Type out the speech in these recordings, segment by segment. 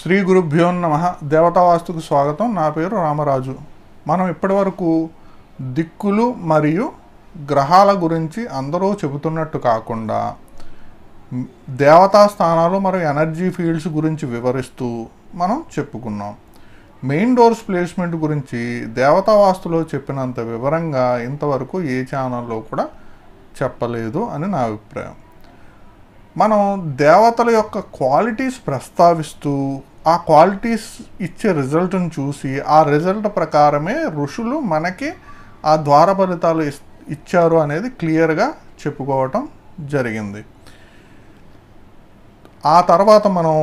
శ్రీ గురుభ్యో నమ దేవతావాస్తుకు స్వాగతం నా పేరు రామరాజు మనం ఇప్పటివరకు దిక్కులు మరియు గ్రహాల గురించి అందరూ చెబుతున్నట్టు కాకుండా దేవతా స్థానాలు మరియు ఎనర్జీ ఫీల్డ్స్ గురించి వివరిస్తూ మనం చెప్పుకున్నాం మెయిన్ డోర్స్ ప్లేస్మెంట్ గురించి దేవతా వాస్తులో చెప్పినంత వివరంగా ఇంతవరకు ఏ ఛానల్లో కూడా చెప్పలేదు అని నా అభిప్రాయం మనం దేవతల యొక్క క్వాలిటీస్ ప్రస్తావిస్తూ ఆ క్వాలిటీస్ ఇచ్చే రిజల్ట్ని చూసి ఆ రిజల్ట్ ప్రకారమే ఋషులు మనకి ఆ ద్వార ఫలితాలు ఇచ్చారు అనేది క్లియర్గా చెప్పుకోవటం జరిగింది ఆ తర్వాత మనం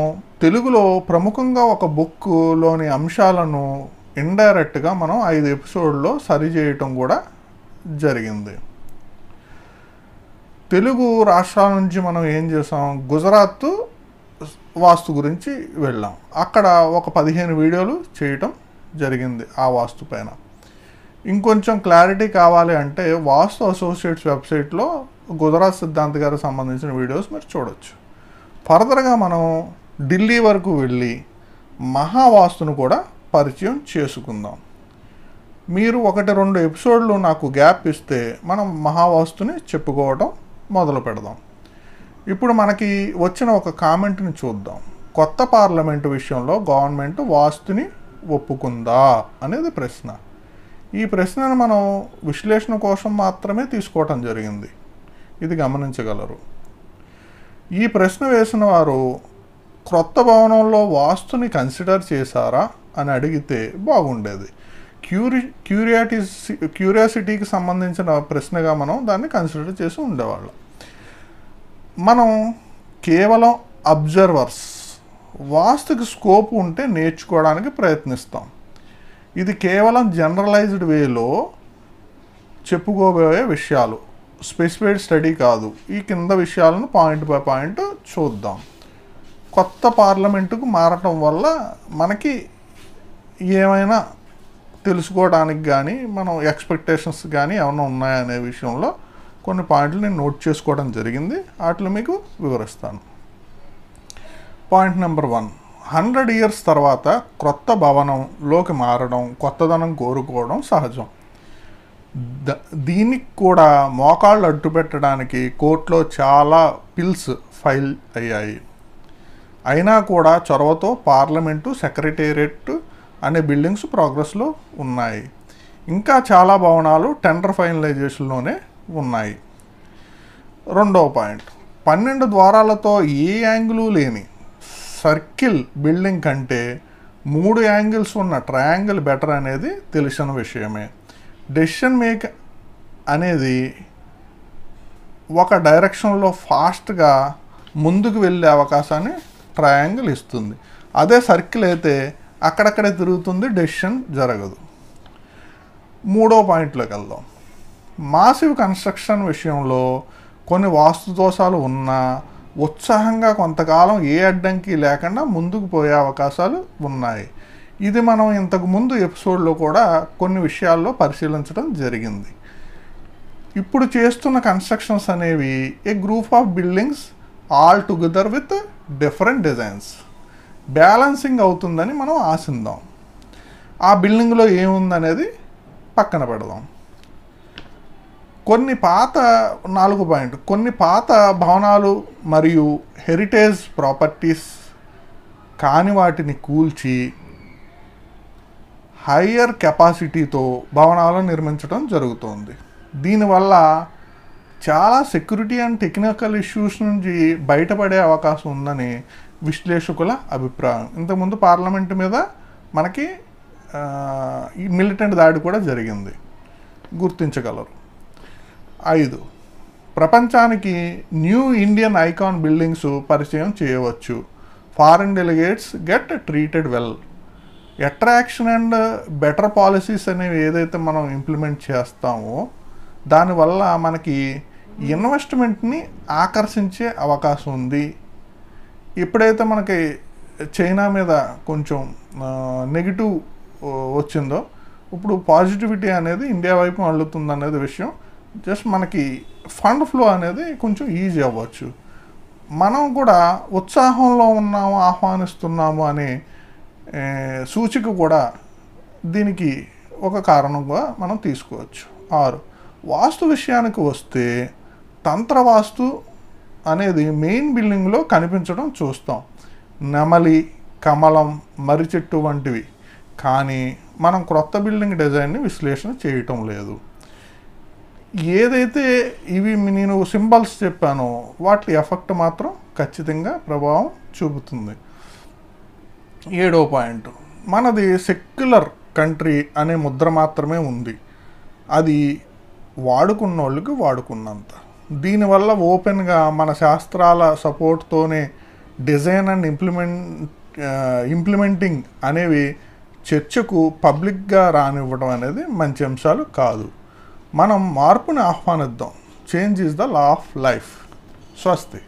తెలుగులో ప్రముఖంగా ఒక బుక్లోని అంశాలను ఇండైరెక్ట్గా మనం ఐదు ఎపిసోడ్లో సరిచేయటం కూడా జరిగింది తెలుగు రాష్ట్రాల నుంచి మనం ఏం చేసాం గుజరాత్ వాస్తు గురించి వెళ్ళాం అక్కడ ఒక పదిహేను వీడియోలు చేయటం జరిగింది ఆ వాస్తు పైన ఇంకొంచెం క్లారిటీ కావాలి అంటే వాస్తు అసోసియేట్స్ వెబ్సైట్లో గుజరాత్ సిద్ధాంత్ గారికి సంబంధించిన వీడియోస్ మీరు చూడొచ్చు ఫర్దర్గా మనం ఢిల్లీ వరకు వెళ్ళి మహావాస్తును కూడా పరిచయం చేసుకుందాం మీరు ఒకటి రెండు ఎపిసోడ్లు నాకు గ్యాప్ ఇస్తే మనం మహావాస్తుని చెప్పుకోవటం మొదలు పెడదాం ఇప్పుడు మనకి వచ్చిన ఒక కామెంట్ని చూద్దాం కొత్త పార్లమెంటు విషయంలో గవర్నమెంట్ వాస్తుని ఒప్పుకుందా అనేది ప్రశ్న ఈ ప్రశ్నను మనం విశ్లేషణ కోసం మాత్రమే తీసుకోవటం జరిగింది ఇది గమనించగలరు ఈ ప్రశ్న వేసిన వారు క్రొత్త భవనంలో వాస్తుని కన్సిడర్ చేశారా అని అడిగితే బాగుండేది క్యూరి క్యూరియాటి క్యూరియాసిటీకి సంబంధించిన ప్రశ్నగా మనం దాన్ని కన్సిడర్ చేసి ఉండేవాళ్ళం మనం కేవలం అబ్జర్వర్స్ వాస్తుకి స్కోప్ ఉంటే నేర్చుకోవడానికి ప్రయత్నిస్తాం ఇది కేవలం జనరలైజ్డ్ వేలో చెప్పుకోబోయే విషయాలు స్పెసిఫైడ్ స్టడీ కాదు ఈ కింద విషయాలను పాయింట్ బై పాయింట్ చూద్దాం కొత్త పార్లమెంటుకు మారటం వల్ల మనకి ఏమైనా తెలుసుకోవడానికి కానీ మనం ఎక్స్పెక్టేషన్స్ కానీ ఏమైనా ఉన్నాయనే విషయంలో కొన్ని పాయింట్లు నేను నోట్ చేసుకోవడం జరిగింది వాటిలో మీకు వివరిస్తాను point number one hundred years తర్వాత క్రొత్త భవనంలోకి మారడం కొత్తదనం కోరుకోవడం సహజం ద దీనికి కూడా మోకాళ్ళు అడ్డు పెట్టడానికి కోర్టులో చాలా పిల్స్ ఫైల్ అయ్యాయి అయినా కూడా చొరవతో పార్లమెంటు సెక్రటేరియట్ అనే బిల్డింగ్స్ ప్రోగ్రెస్లో ఉన్నాయి ఇంకా చాలా భవనాలు టెండర్ ఫైనలైజేషన్లోనే ఉన్నాయి రెండవ పాయింట్ పన్నెండు ద్వారాలతో ఏ యాంగిల్ లేని సర్కిల్ బిల్డింగ్ కంటే మూడు యాంగిల్స్ ఉన్న ట్రయాంగిల్ బెటర్ అనేది తెలిసిన విషయమే డెసిషన్ మేక్ అనేది ఒక డైరెక్షన్లో ఫాస్ట్గా ముందుకు వెళ్ళే అవకాశాన్ని ట్రయాంగిల్ ఇస్తుంది అదే సర్కిల్ అయితే అక్కడక్కడే తిరుగుతుంది డెసిషన్ జరగదు మూడో పాయింట్లోకి వెళ్దాం మాసివ్ కన్స్ట్రక్షన్ విషయంలో కొన్ని వాస్తు దోషాలు ఉన్నా ఉత్సాహంగా కొంతకాలం ఏ అడ్డంకి లేకుండా ముందుకు పోయే అవకాశాలు ఉన్నాయి ఇది మనం ఇంతకు ముందు ఎపిసోడ్లో కూడా కొన్ని విషయాల్లో పరిశీలించడం జరిగింది ఇప్పుడు చేస్తున్న కన్స్ట్రక్షన్స్ అనేవి a group of buildings all together with different designs balancing అవుతుందని మనం ఆశిందాం ఆ బిల్డింగ్లో ఏముందనేది పక్కన పెడదాం కొన్ని పాత నాలుగు పాయింట్ కొన్ని పాత భవనాలు మరియు హెరిటేజ్ ప్రాపర్టీస్ కాని వాటిని కూల్చి హయ్యర్ కెపాసిటీతో భవనాలను నిర్మించడం జరుగుతోంది దీనివల్ల చాలా సెక్యూరిటీ అండ్ టెక్నికల్ ఇష్యూస్ నుంచి బయటపడే అవకాశం ఉందని విశ్లేషకుల అభిప్రాయం ఇంతకుముందు పార్లమెంట్ మీద మనకి మిలిటెంట్ దాడి కూడా జరిగింది గుర్తించగలరు ఐదు ప్రపంచానికి న్యూ ఇండియన్ ఐకాన్ బిల్డింగ్స్ పరిచయం చేయవచ్చు foreign delegates get treated well attraction and better policies అనేవి ఏదైతే మనం ఇంప్లిమెంట్ చేస్తామో దానివల్ల మనకి ఇన్వెస్ట్మెంట్ని ఆకర్షించే అవకాశం ఉంది ఎప్పుడైతే మనకి చైనా మీద కొంచెం నెగిటివ్ వచ్చిందో ఇప్పుడు పాజిటివిటీ అనేది ఇండియా వైపు అల్లుతుంది అనేది విషయం జస్ట్ మనకి ఫండ్ ఫ్లో అనేది కొంచెం ఈజీ అవ్వచ్చు మనం కూడా ఉత్సాహంలో ఉన్నాము ఆహ్వానిస్తున్నాము అనే సూచిక కూడా దీనికి ఒక కారణంగా మనం తీసుకోవచ్చు ఆరు వాస్తు విషయానికి వస్తే తంత్ర వాస్తు అనేది మెయిన్ బిల్డింగ్లో కనిపించడం చూస్తాం నెమలి కమలం మర్రి చెట్టు వంటివి కానీ మనం క్రొత్త బిల్డింగ్ డిజైన్ని విశ్లేషణ చేయటం లేదు ఏదైతే ఇవి నేను సింబల్స్ చెప్పానో వాటి ఎఫెక్ట్ మాత్రం ఖచ్చితంగా ప్రభావం చూపుతుంది ఏడో పాయింట్ మనది సెక్యులర్ కంట్రీ అనే ముద్ర మాత్రమే ఉంది అది వాడుకున్న వాళ్ళకి వాడుకున్నంత దీనివల్ల ఓపెన్గా మన శాస్త్రాల సపోర్ట్తోనే డిజైన్ అండ్ ఇంప్లిమెంట్ ఇంప్లిమెంటింగ్ అనేవి చర్చకు పబ్లిక్గా రానివ్వడం అనేది మంచి అంశాలు కాదు మనం మార్పుని ఆహ్వానిద్దాం change is the law of life స్వస్తి